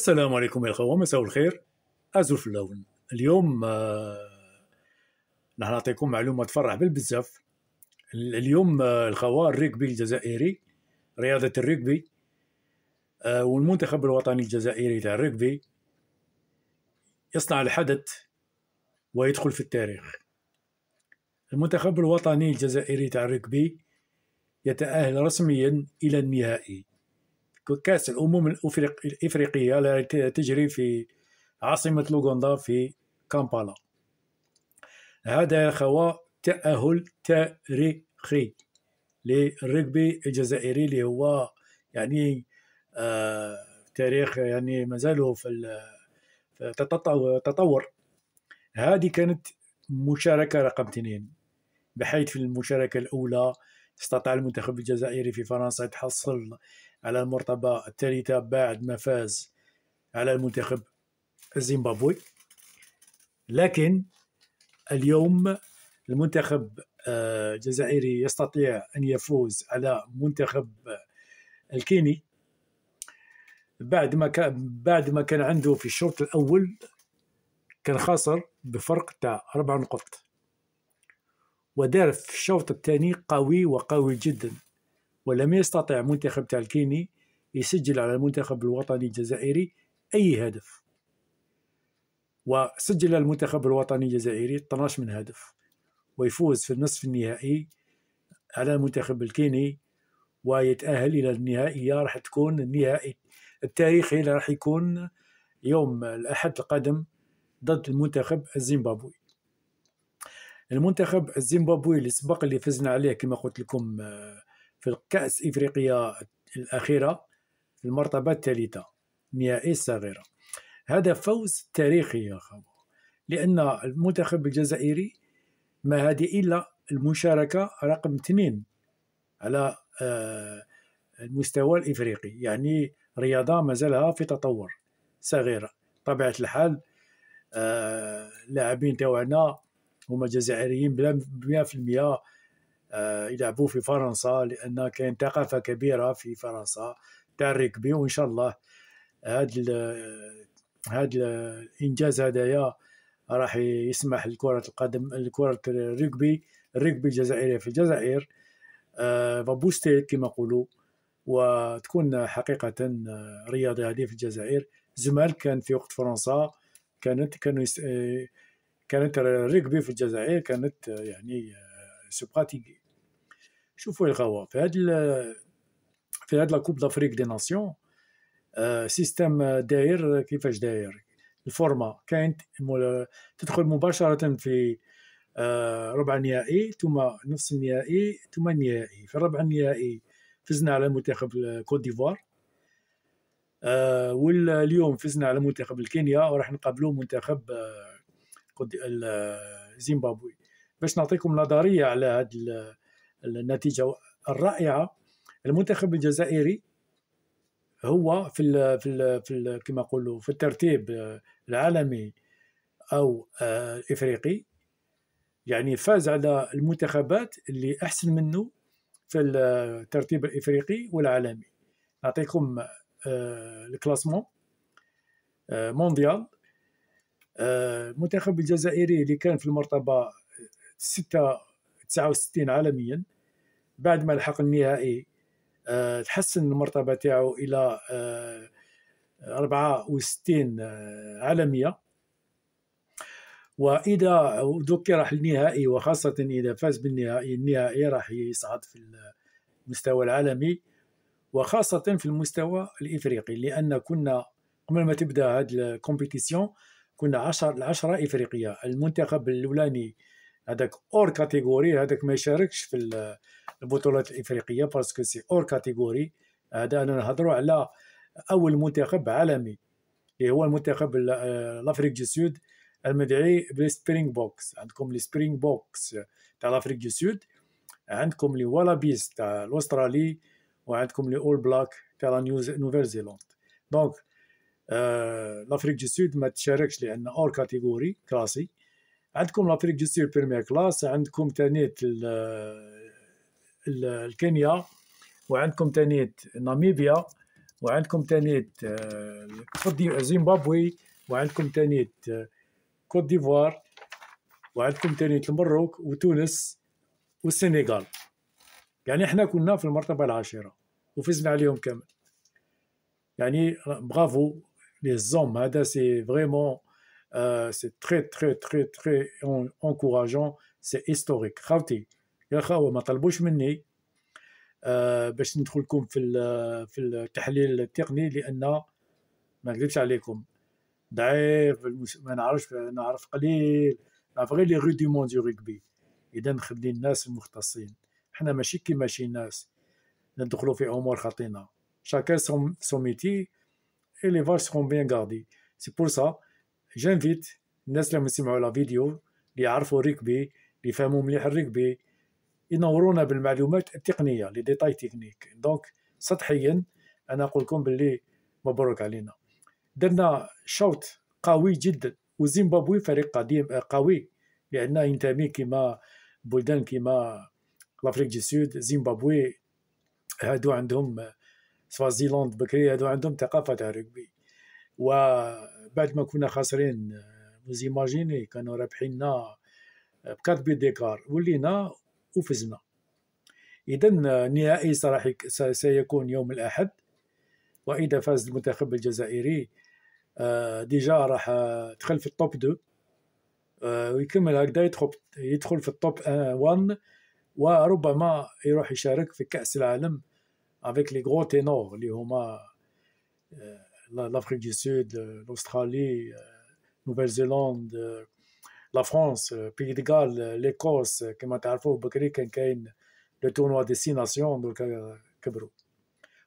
السلام عليكم يا اخوة مساء الخير ازور في اللون اليوم نحن آه، نعطيكم معلومة تفرح بالبزاف اليوم الخوار آه، الخوة الركبي الجزائري رياضة الركبي آه، والمنتخب الوطني الجزائري تاع الركبي يصنع الحدث ويدخل في التاريخ المنتخب الوطني الجزائري تاع الركبي يتأهل رسميا إلى النهائي كأس الأمم الإفريقية التي تجري في عاصمة لوغوندا في كامبالا هذا يا خوا تأهل تاريخي للرجبي الجزائري اللي هو يعني آه تاريخ يعني مازالوا في التطور هذه كانت مشاركة رقم اثنين بحيث في المشاركة الأولى استطاع المنتخب الجزائري في فرنسا يتحصل على المرتبة الثالثة بعد ما فاز على المنتخب الزيمبابوي لكن اليوم المنتخب آه، الجزائري يستطيع أن يفوز على منتخب الكيني بعد ما كان بعد ما كان عنده في الشوط الأول كان خاسر بفرق تاع أربع نقط ودار في الشوط الثاني قوي وقوي جدا ولم يستطع منتخب تالكيني يسجل على المنتخب الوطني الجزائري أي هدف وسجل المنتخب الوطني الجزائري 12 من هدف ويفوز في النصف النهائي على المنتخب الكيني ويتأهل إلى النهائية راح تكون النهائي التاريخي اللي راح يكون يوم الأحد القادم ضد المنتخب الزيمبابوي المنتخب الزيمبابوي اللي سبق اللي فزنا عليه كما قلت لكم آه، في الكأس إفريقيا الأخيرة في المرتبة الثالثة نهائي الصغيرة هذا فوز تاريخي يا خبو لأن المنتخب الجزائري ما هذه إلا المشاركة رقم اثنين على آه، المستوى الإفريقي يعني رياضة مازالها في تطور صغيرة طبيعة الحال آه، اللاعبين تاعنا هما جزائريين بلا 100% آه، يلعبوا في فرنسا لان كاين ثقافه كبيره في فرنسا تاع الركبي وان شاء الله هاد هاد هذا الانجاز هذايا راح يسمح لكرة القدم لكرة الركبي الركبي الجزائرية في الجزائر فبوستي كما نقولوا وتكون حقيقة آه، رياضة هذه في الجزائر زمان كان في وقت فرنسا كانت كانوا آه، كانت الركبي في الجزائر كانت يعني سوباتيكي شوفوا يا الغوا في هاد في هاد لاكوب دافريك دي ناسيون سيستم داير كيفاش داير الفورما كانت تدخل مباشره في آه، ربع النهائي ثم نصف النهائي ثم النهائي في الربع النهائي فزنا على منتخب الكوت آه، ديفوار واليوم فزنا على منتخب الكينيا وراح نقابلوا منتخب آه، الزيمبابوي باش نعطيكم نظريه على هذه النتيجه الرائعه المنتخب الجزائري هو في الـ في الـ في الـ كما نقولوا في الترتيب العالمي او الافريقي آه، يعني فاز على المنتخبات اللي احسن منه في الترتيب الافريقي والعالمي نعطيكم آه، الكلاسمون آه، مونديال المنتخب آه، الجزائري اللي كان في المرتبة تسعة 69 عالميا بعد ما لحق النهائي آه، تحسن المرتبة تاعو إلى 64 آه، عالمية وإذا دوكي راح النهائي وخاصة إذا فاز بالنهائي النهائي راح يصعد في المستوى العالمي وخاصة في المستوى الإفريقي لأن كنا قبل ما تبدأ هذه الكومبيتيسيون كنا عشر العشرة إفريقية المنتخب الأولاني هذاك اور كاتيجوري هذاك ما يشاركش في البطولات الإفريقية باسكو سي اور كاتيجوري هذا أنا نهضروا على أول منتخب عالمي اللي هو المنتخب آه، لافريك دي سود المدعي بالسبرينغ بوكس عندكم لي سبرينغ بوكس تاع لافريك دي سود عندكم لي والابيز تاع الاسترالي وعندكم لي اول بلاك تاع نيوز نوفل زيلاند دونك آه، لافريك دي سود ما تشاركش لان اور كاتيجوري كلاسي عندكم لافريك دي سود بريمير كلاس عندكم تانيت الكينيا وعندكم تانيت ناميبيا وعندكم تانيت آه، زيمبابوي وعندكم تانيت آه، كوت ديفوار وعندكم تانيت المروك وتونس والسنغال يعني احنا كنا في المرتبه العاشره وفزنا عليهم كامل يعني برافو les hommes. Hein, c'est vraiment, euh, c'est très, très, très, très encourageant. C'est historique. خاوتي يا khawa, ما طلبوش مني آه باش ندخلكم لكم في في التحليل التقني لان ما نكذبش عليكم ضعيف المس... ما نعرفش نعرف قليل نعرف غير لي روديمون دو ريغبي اذا نخلي الناس المختصين حنا ماشي كيما شي ناس ندخلوا في امور خطينا شاكا سوميتي et les vaches seront bien gardées. C'est pour ça, j'invite الناس لما يسمعوا لا فيديو يعرفوا الركبي يفهموا مليح الركبي ينورونا بالمعلومات التقنيه لي ديتاي تكنيك دونك سطحيا انا نقول لكم باللي مبروك علينا درنا شوط قوي جدا وزيمبابوي فريق قديم قوي لان ينتمي كما بلدان كما لافريك دي سود زيمبابوي هادو عندهم سوازيلاند بكري هذو عندهم ثقافه تاع الركبي وبعد ما كنا خاسرين وزيماجيني آه، كانوا رابحيننا آه، بكات بي ديكار ولينا وفزنا اذا النهائي آه، صراحة سيكون يوم الاحد واذا فاز المنتخب الجزائري ديجا راح دخل في التوب 2 ويكمل هكذا يدخل يدخل في التوب 1 وربما يروح يشارك في كاس العالم avec les gros ténors, les Homa, euh, l'Afrique du Sud, euh, l'Australie, la euh, Nouvelle-Zélande, la France, le Pays de Galles, l'Écosse, y a Kenkain, le tournoi des six nations de Kebro.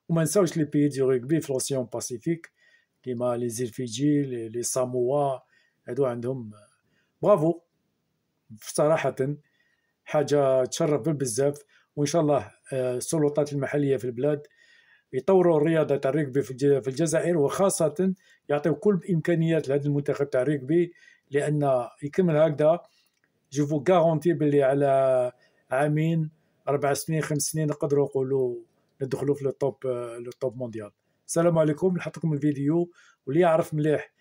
Ou même ça, les pays du rugby, l'Océan Pacifique, m'a les îles Fidji, les, Samoa et tout. Bravo! Sarah bravo. وان شاء الله آه، السلطات المحليه في البلاد يطوروا الرياضه تاع الركبي في الجزائر وخاصه يعطيو كل الامكانيات لهذا المنتخب تاع الركبي لان يكمل هكذا جو فو غارونتي باللي على عامين اربع سنين خمس سنين نقدروا نقولوا ندخلوا في التوب التوب آه، مونديال السلام عليكم نحط لكم الفيديو واللي يعرف مليح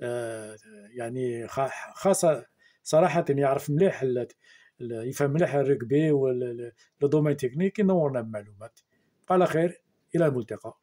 آه، يعني خاصه صراحه يعرف مليح يفهم مليح الركبي دومين تكنيك ينورنا بمعلومات على خير الى الملتقى